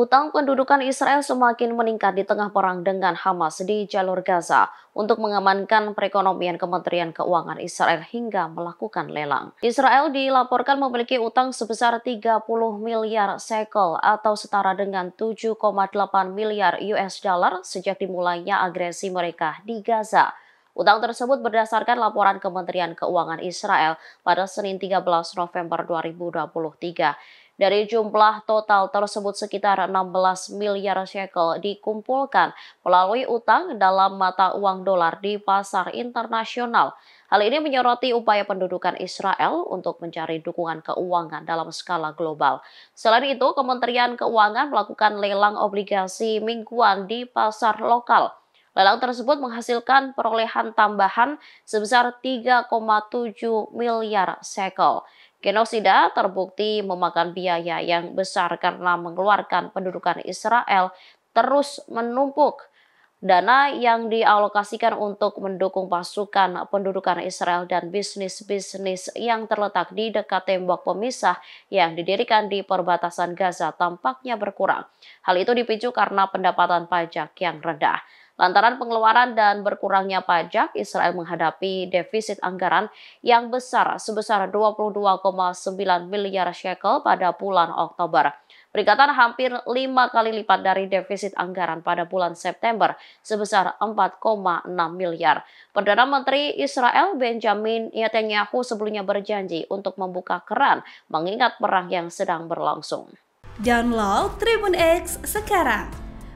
Utang pendudukan Israel semakin meningkat di tengah perang dengan Hamas di jalur Gaza untuk mengamankan perekonomian Kementerian Keuangan Israel hingga melakukan lelang. Israel dilaporkan memiliki utang sebesar 30 miliar sekel atau setara dengan 7,8 miliar US dollar sejak dimulainya agresi mereka di Gaza. Utang tersebut berdasarkan laporan Kementerian Keuangan Israel pada Senin 13 November 2023. Dari jumlah total tersebut sekitar 16 miliar shekel dikumpulkan melalui utang dalam mata uang dolar di pasar internasional. Hal ini menyoroti upaya pendudukan Israel untuk mencari dukungan keuangan dalam skala global. Selain itu, Kementerian Keuangan melakukan lelang obligasi mingguan di pasar lokal. Lelang tersebut menghasilkan perolehan tambahan sebesar 3,7 miliar shekel. Genosida terbukti memakan biaya yang besar karena mengeluarkan pendudukan Israel terus menumpuk. Dana yang dialokasikan untuk mendukung pasukan pendudukan Israel dan bisnis-bisnis yang terletak di dekat tembok pemisah yang didirikan di perbatasan Gaza tampaknya berkurang. Hal itu dipicu karena pendapatan pajak yang rendah. Lantaran pengeluaran dan berkurangnya pajak, Israel menghadapi defisit anggaran yang besar sebesar 22,9 miliar shekel pada bulan Oktober. Peringkatan hampir lima kali lipat dari defisit anggaran pada bulan September sebesar 4,6 miliar. Perdana Menteri Israel Benjamin Netanyahu sebelumnya berjanji untuk membuka keran mengingat perang yang sedang berlangsung. Download Tribun X sekarang